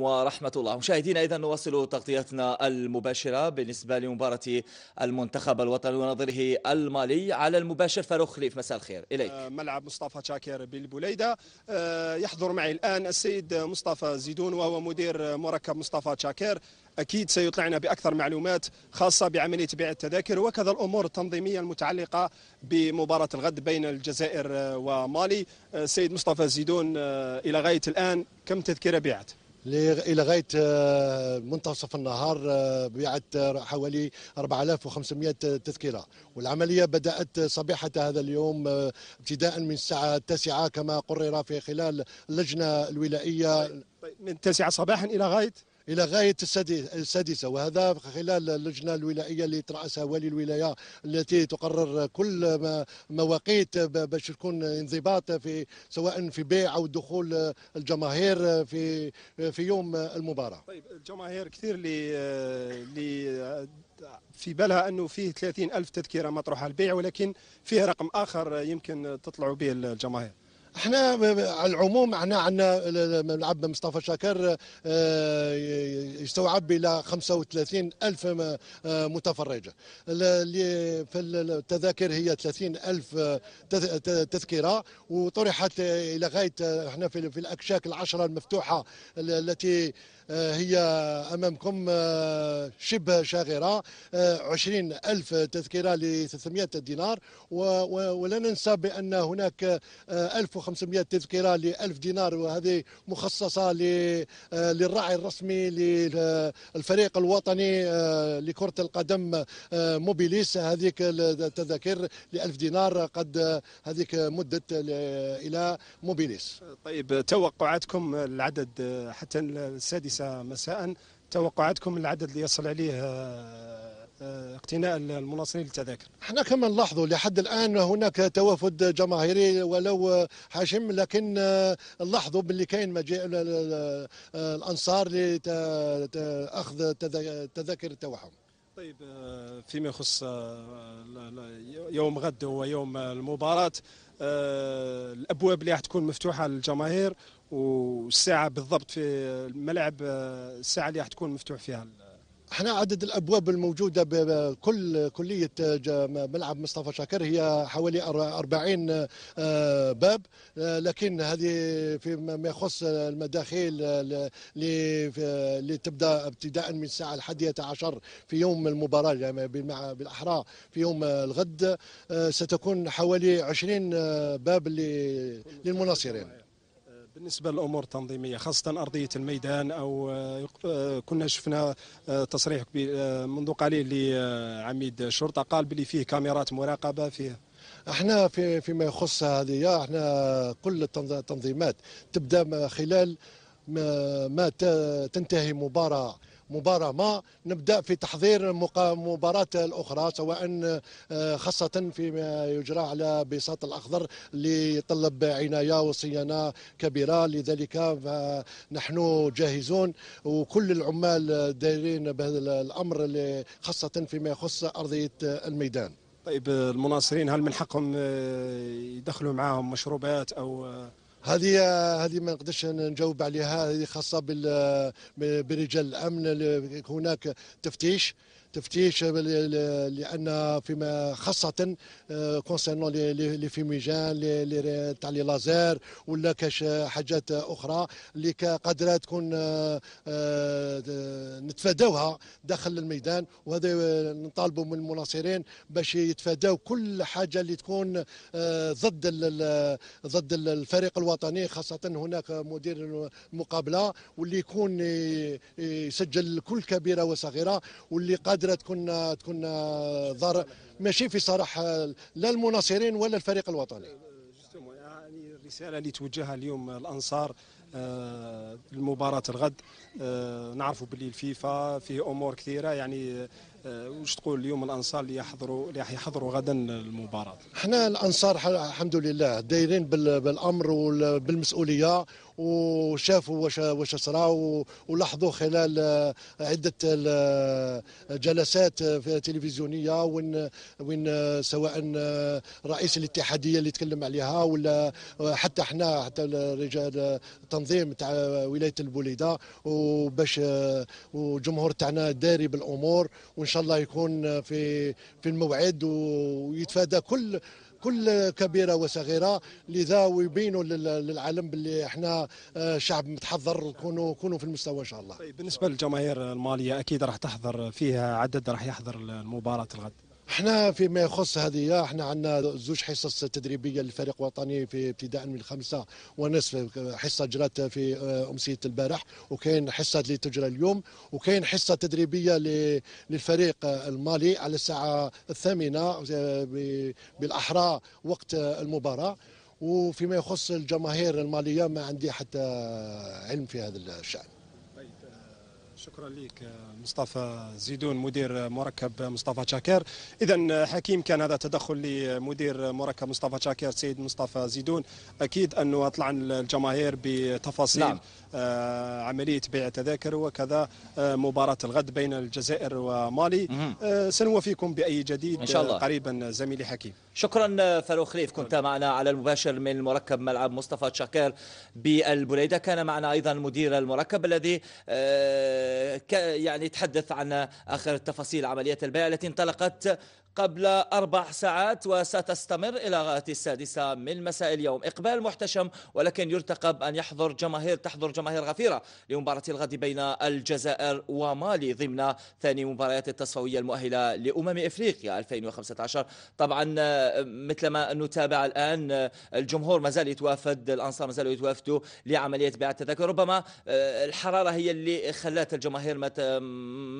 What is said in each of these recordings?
ورحمة الله مشاهدينا إذا نواصل تغطيتنا المباشرة بالنسبة لمباراة المنتخب الوطني ونظره المالي على المباشر فاروق خليف مساء الخير إليك آه، ملعب مصطفى شاكر بالبليدة آه، يحضر معي الآن السيد مصطفى زيدون وهو مدير مركب مصطفى شاكر اكيد سيطلعنا باكثر معلومات خاصه بعمليه بيع التذاكر وكذا الامور التنظيميه المتعلقه بمباراه الغد بين الجزائر آه، ومالي السيد مصطفى زيدون الى غايه الان كم تذكره بيعت الى غايه آه، منتصف النهار آه، بيعت آه، حوالي 4500 تذكره والعمليه بدات صبيحه هذا اليوم ابتداء من الساعه 9 كما قرر في خلال اللجنه الولائيه طيب، طيب، من 9 صباحا الى غايه الى غايه السادسه وهذا خلال اللجنه الولائيه اللي تراسها والي الولايه التي تقرر كل مواقيت باش يكون انضباط في سواء في بيع او دخول الجماهير في في يوم المباراه. طيب الجماهير كثير اللي اللي في بالها انه فيه 30 الف تذكره مطروحه للبيع ولكن فيه رقم اخر يمكن تطلعوا به الجماهير. احنا على العموم احنا عندنا ملعب مصطفى شاكر آه، يستوعب الى 35 الف آه، متفرجه اللي في التذاكر هي 30 الف آه، تذكره وطرحت الى غايه احنا في الاكشاك العشره المفتوحه التي هي أمامكم شبه شاغرة 20 ألف تذكرة ل 300 دينار ولا ننسى بأن هناك 1000 1500 تذكره ل 1000 دينار وهذه مخصصه آه، للراعي الرسمي للفريق الوطني آه، لكره القدم آه، موبيليس هذيك التذاكر ل 1000 دينار قد هذيك مده الى موبيليس طيب توقعاتكم العدد حتى السادسه مساء توقعاتكم العدد اللي يصل عليه آه، اقتناء المناصرين للتذاكر. احنا كما نلاحظوا لحد الان هناك توافد جماهيري ولو حاشم لكن آه، نلاحظوا باللي كاين مجيء آه، الانصار لاخذ تذاكر تاعهم طيب فيما يخص يوم غد هو يوم المباراة الأبواب اللي راح تكون مفتوحة للجماهير والساعة بالضبط في الملعب الساعة اللي راح تكون مفتوح فيها احنا عدد الابواب الموجوده بكل كليه ملعب مصطفى شاكر هي حوالي 40 آه، باب آه، لكن هذه فيما يخص المداخيل اللي آه، تبدا ابتداء من الساعه 11 عشر في يوم المباراه يعني بالاحرى في يوم الغد ستكون حوالي 20 باب للمناصرين بالنسبة للأمور التنظيمية خاصة أرضية الميدان أو آه، آه، كنا شفنا آه، تصريح منذ قليل لعميد الشرطة قال بلي فيه كاميرات مراقبة فيه احنا في فيما يخص هذه احنا كل التنظيمات تبدا خلال ما, ما تنتهي مباراه مباراه ما نبدا في تحضير مباراه الاخرى سواء آه، خاصه فيما يجرى على بساط الاخضر اللي عنايه وصيانه كبيره لذلك آه، نحن جاهزون وكل العمال دايرين بهذا الامر خاصه فيما يخص ارضيه الميدان طيب المناصرين هل من حقهم آه، يدخلوا معاهم مشروبات او هذه هذه ما نقدرش نجاوب عليها هذه خاصه برجال الامن هناك تفتيش تفتيش لان فيما خاصه كونسيرنون لي فيميجان تاع لي لازير ولا كاش حاجات اخرى اللي قادره تكون آه، آه، نتفاداوها داخل الميدان وهذا نطالبوا من المناصرين باش يتفاداو كل حاجه اللي تكون آه، ضد ضد الفريق الوطني خاصه هناك مدير المقابله واللي يكون يسجل كل كبيره وصغيره واللي قادر قادره تكون تكون ضار ماشي في صالح لا المناصرين ولا الفريق الوطني يعني الرساله اللي توجهها اليوم الانصار المباراة آه، الغد آه، نعرفوا باللي الفيفا فيه امور كثيره يعني آه، واش تقول اليوم الانصار اللي يحضروا اللي راح يحضروا غدا المباراه؟ احنا الانصار الحمد لله دايرين بالامر وبالمسؤوليه وشافوا واش واش صرا ولاحظوا خلال آه، عده آه، جلسات تلفزيونيه وين وين سواء رئيس الاتحاديه اللي تكلم عليها ولا حتى احنا حتى رجال التنظيم تاع ولايه البوليده وباش والجمهور تاعنا داري بالامور وان شاء الله يكون في في الموعد ويتفادى كل كل كبيره وصغيره لذا ويبينوا للعالم باللي احنا آه، شعب متحضر وكونوا كونوا في المستوى ان شاء الله. طيب بالنسبه للجماهير الماليه اكيد راح تحضر فيها عدد راح يحضر المباراه الغد. احنا فيما يخص هذه احنا عندنا زوج حصص تدريبيه للفريق الوطني في ابتداء من الخمسه ونصف حصه جرت في آه، امسيه البارح وكاين حصه اللي تجرى اليوم وكاين حصه تدريبيه للفريق المالي على الساعه الثامنه آه، بالاحرى وقت المباراه وفيما يخص الجماهير الماليه ما عندي حتى علم في هذا الشان شكرا لك مصطفى زيدون مدير مركب مصطفى شاكر اذا حكيم كان هذا تدخل لمدير مركب مصطفى شاكر سيد مصطفى زيدون اكيد انه اطلع الجماهير بتفاصيل نعم. آه، عمليه بيع التذاكر وكذا آه، مباراه الغد بين الجزائر ومالي آه، سنوفيكم باي جديد إن شاء الله. قريبا زميلي حكيم شكرا فاروق خليف كنت معنا على المباشر من مركب ملعب مصطفى تشاكير بالبليده كان معنا ايضا مدير المركب الذي آه، يعني تحدث عن اخر تفاصيل عمليه البيع التي انطلقت قبل أربع ساعات وستستمر إلى غاية السادسة من مساء اليوم إقبال محتشم ولكن يرتقب أن يحضر جماهير تحضر جماهير غفيرة لمباراة الغد بين الجزائر ومالي ضمن ثاني مباريات التصفوية المؤهلة لأمم إفريقيا 2015 طبعا مثل ما نتابع الآن الجمهور ما زال يتوافد الأنصار ما زالوا يتوافدوا لعملية بيع التذاكر ربما الحرارة هي اللي خلات الجماهير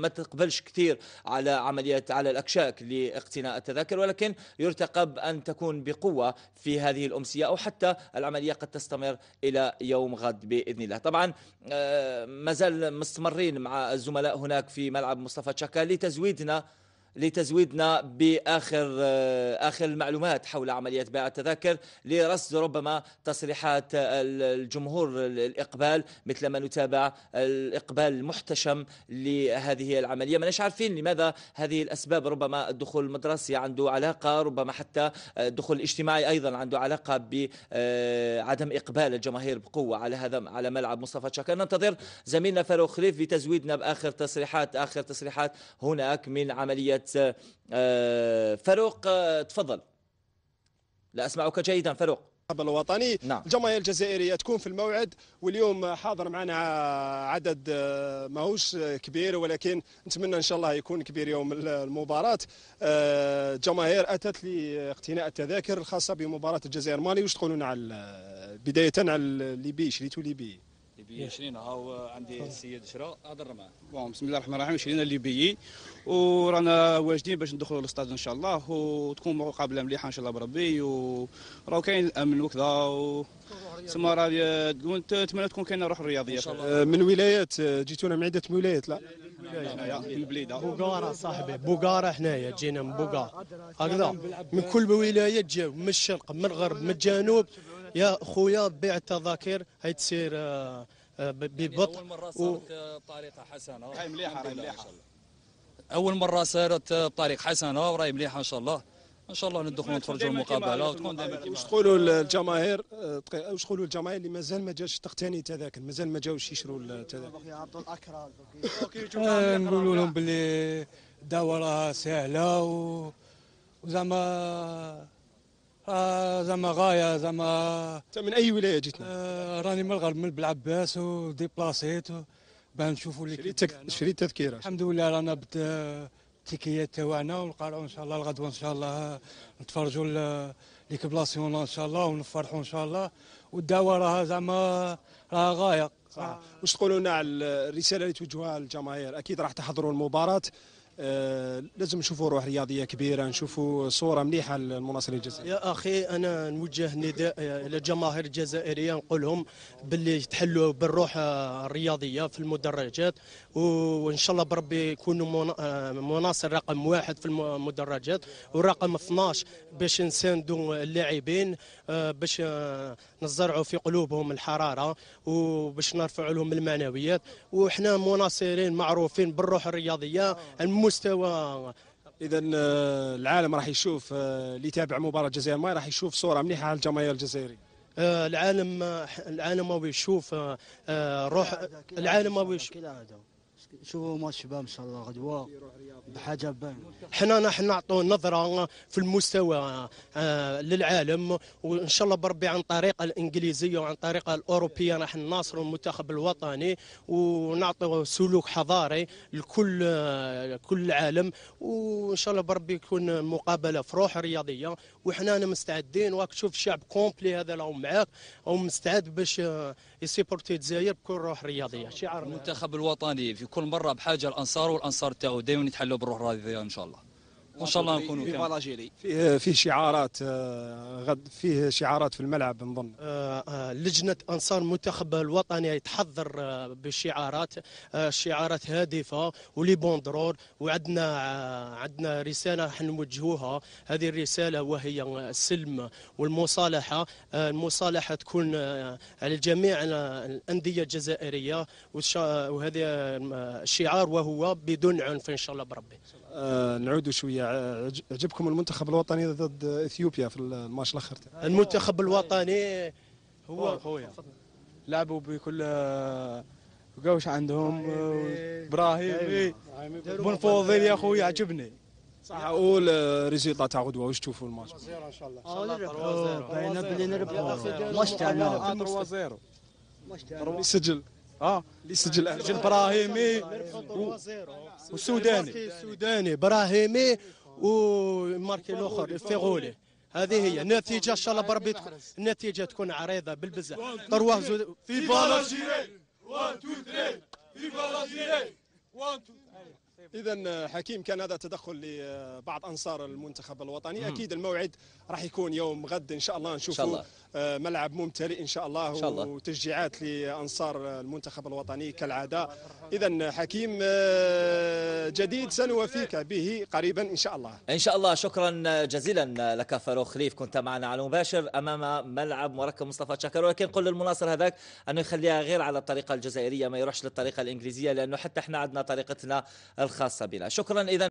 ما تقبلش كثير على عملية على الأكشاك اقتناء التذاكر ولكن يرتقب أن تكون بقوة في هذه الأمسية أو حتى العملية قد تستمر إلى يوم غد بإذن الله طبعا آه، ما زال مستمرين مع الزملاء هناك في ملعب مصطفى تشاكا لتزويدنا لتزويدنا باخر آه، اخر المعلومات حول عمليه بيع التذاكر لرصد ربما تصريحات الجمهور الاقبال مثل ما نتابع الاقبال المحتشم لهذه العمليه ما عارفين لماذا هذه الاسباب ربما الدخول المدرسي عنده علاقه ربما حتى الدخول الاجتماعي ايضا عنده علاقه بعدم آه، اقبال الجماهير بقوه على هذا على ملعب مصطفى تشاكر ننتظر زميلنا فاروق خليف لتزويدنا باخر تصريحات اخر تصريحات هناك من عمليه آه، فاروق آه، تفضل لا أسمعك جيدا فاروق الوطني نعم. الجماهير الجزائريه تكون في الموعد واليوم حاضر معنا عدد آه، ماهوش كبير ولكن نتمنى ان شاء الله يكون كبير يوم المباراه الجماهير اتت لاقتناء التذاكر الخاصه بمباراه الجزائر مالي واش تقولون على بدايه على ليبي شريتو ليبي شرينا هاو عندي السيد شراء هضر معاه بون بسم الله الرحمن الرحيم شرينا الليبيين ورانا واجدين باش ندخلوا للستاد ان شاء الله وتكون مقابله مليحه ان شاء الله بربي وراو كاين الامن وكذا تسمى راه نتمنى تكون كاينه روح الرياضيه آه، من ولايات آه، جيتونا من عده ولايات لا آه، من بليده بوغاره صاحبي بوغاره حنايا جينا من بوغاره هكذا من كل ولايه جاو من الشرق من الغرب من الجنوب يا خويا بيع التذاكر هي تصير آه، يعني ببطء يعني اول مره صارت و... طريقه حسنه راهي مليحه راهي مليحه اول مره صارت آه، طريق حسنه آه، وراهي مليحه ان شاء الله ان شاء الله ندخلوا نتفرجوا المقابله وتكون دائما واش تقولوا للجماهير واش تقولوا للجماهير اللي مازال ما جاش تقتني تذاكر مازال ما جاوش يشروا التذاكر نقولوا لهم باللي الدوره سهله وزعما آه، زعما غايه زعما انت من اي ولايه جيتنا؟ آه راني من الغرب من بلعباس بلاصيت باه نشوفوا اللي شريت تك... شريت تذكيره الحمد لله رانا بد التيكيات تاعنا ونقراو ان شاء الله الغدوه ان شاء الله نتفرجوا ليك ناسيونال ان شاء الله ونفرحوا ان شاء الله والدعوه راها زعما راها غايه صح واش تقولوا لنا على الرساله اللي توجهوها للجماهير اكيد راح تحضروا المباراه آه، لازم نشوفوا روح رياضيه كبيره نشوفوا صوره مليحه للمناصر الجزائري يا اخي انا نوجه نداء آه، للجماهير الجزائريه نقول لهم باللي تحلوا بالروح آه، الرياضيه في المدرجات وان شاء الله بربي يكونوا مناصر رقم واحد في المدرجات ورقم 12 باش نساندوا اللاعبين باش نزرعوا في قلوبهم الحراره وباش نرفعوا لهم المعنويات وحنا مناصرين معروفين بالروح الرياضيه المستوى اذا آه، العالم راح يشوف آه، اللي يتابع مباراه الجزائر ما راح يشوف صوره مليحه على الجماهير الجزائري آه، العالم العالم ما بيشوف روح العالم ما بيشوف شوفوا ما الشباب ان شاء الله غدوه بحاجه بان حنا نحن نعطوا نظره آه، في المستوى آه، آه، للعالم وان شاء الله بربي عن طريق الانجليزيه وعن طريق الاوروبيه راح نناصر المنتخب الوطني ونعطوا سلوك حضاري لكل كل العالم وان شاء الله بربي يكون مقابله في روح رياضيه وحنا مستعدين واك تشوف الشعب كومبلي هذا راهو معاك او مستعد باش آه، يسيبورتي الجزائر بكل روح رياضيه شعار المنتخب الوطني في كل مره بحاجه الانصار والانصار تاعو دائما يتحلوا بالروح الرياضيه ان شاء الله وان شاء الله نكونوا بالاجيري فيه فيه شعارات آه، غد فيه شعارات في الملعب نظن آه، آه، لجنه انصار المنتخب الوطني تحضر بشعارات شعارات هادفه ولي بوندرور وعندنا عندنا رساله حنوجهوها هذه الرساله وهي السلم والمصالحه المصالحه تكون على جميع الانديه الجزائريه وهذا الشعار وهو بدون عنف ان شاء الله بربي آه، نعود نعودوا شويه عجبكم المنتخب الوطني ضد اثيوبيا في الماتش الاخر المنتخب الوطني هو خويا لعبوا بكل قوش آه، عندهم آه، ابراهيم بن يا خويا عجبني صح اقول ريزيطا تاع غدوه واش تشوفوا الماتش؟ ان شاء الله باينه بلي نربحوا ماتش تاعنا 3 0 سجل اه اللي سجل اهلي ابراهيمي وسوداني سوداني ابراهيمي وماركي الاخر الفيغولي هذه هي النتيجة إن شاء الله بربي النتيجة تكون عريضة بالبزاف تروح في بالاجيري 1 2 3 في بالاجيري 1 2 3 اذا آه، حكيم كان هذا تدخل لبعض انصار المنتخب الوطني مم. اكيد الموعد راح يكون يوم غد ان شاء الله نشوفوا آه، ملعب ممتلئ ان شاء الله, إن شاء الله. وتشجيعات لانصار المنتخب الوطني كالعاده اذا آه، حكيم جديد سنوافيك به قريبا ان شاء الله ان شاء الله شكرا جزيلا لك فاروق خليف كنت معنا على المباشر امام ملعب مركب مصطفى تشاكر ولكن قل للمناصر هذاك انه يخليها غير على الطريقه الجزائريه ما يروحش للطريقه الانجليزيه لانه حتى احنا عندنا طريقتنا الخ... الخاصة بنا شكرا إذا